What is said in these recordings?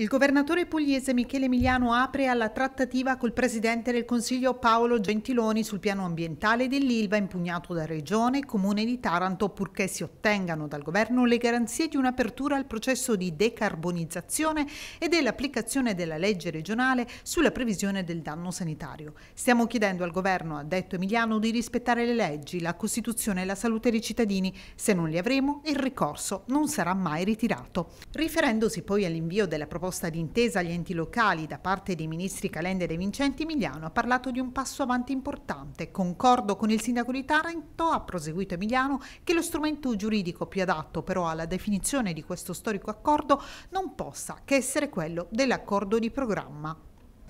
Il governatore pugliese Michele Emiliano apre alla trattativa col presidente del Consiglio Paolo Gentiloni sul piano ambientale dell'Ilva impugnato da Regione e Comune di Taranto purché si ottengano dal governo le garanzie di un'apertura al processo di decarbonizzazione e dell'applicazione della legge regionale sulla previsione del danno sanitario. Stiamo chiedendo al governo, ha detto Emiliano, di rispettare le leggi, la Costituzione e la salute dei cittadini. Se non li avremo, il ricorso non sarà mai ritirato. Riferendosi poi all'invio della proposta proposta d'intesa agli enti locali da parte dei ministri Calende e De Vincenti Emiliano ha parlato di un passo avanti importante. Concordo con il sindaco di Taranto, ha proseguito Emiliano, che lo strumento giuridico più adatto però alla definizione di questo storico accordo non possa che essere quello dell'accordo di programma.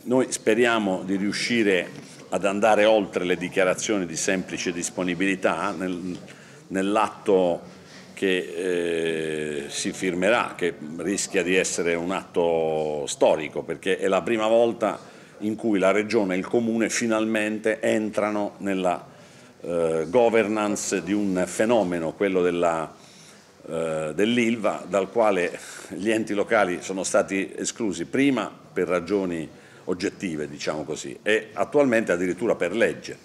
Noi speriamo di riuscire ad andare oltre le dichiarazioni di semplice disponibilità nell'atto che eh, si firmerà, che rischia di essere un atto storico perché è la prima volta in cui la Regione e il Comune finalmente entrano nella eh, governance di un fenomeno, quello eh, dell'ILVA, eh, dell dal quale gli enti locali sono stati esclusi prima per ragioni oggettive, diciamo così, e attualmente addirittura per legge.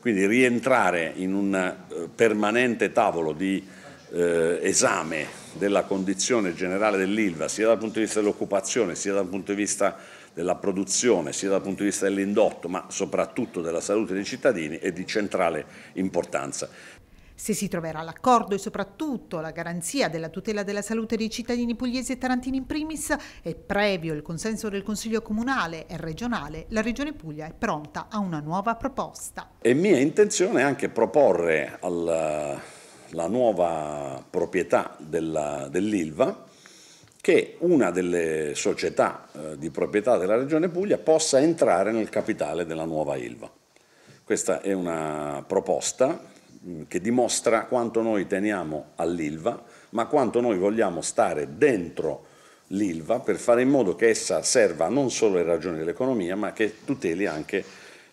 Quindi rientrare in un eh, permanente tavolo di eh, esame della condizione generale dell'ILVA sia dal punto di vista dell'occupazione sia dal punto di vista della produzione sia dal punto di vista dell'indotto ma soprattutto della salute dei cittadini è di centrale importanza. Se si troverà l'accordo e soprattutto la garanzia della tutela della salute dei cittadini pugliesi e tarantini in primis e previo il consenso del Consiglio Comunale e regionale, la Regione Puglia è pronta a una nuova proposta. E mia intenzione è anche proporre al la nuova proprietà dell'Ilva che una delle società eh, di proprietà della Regione Puglia possa entrare nel capitale della nuova Ilva. Questa è una proposta mh, mm, che dimostra quanto noi teniamo all'Ilva, ma quanto noi vogliamo stare dentro l'Ilva per fare in modo che essa serva non solo le ragioni dell'economia, ma che tuteli anche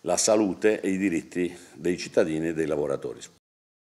la salute e i diritti dei cittadini e dei lavoratori.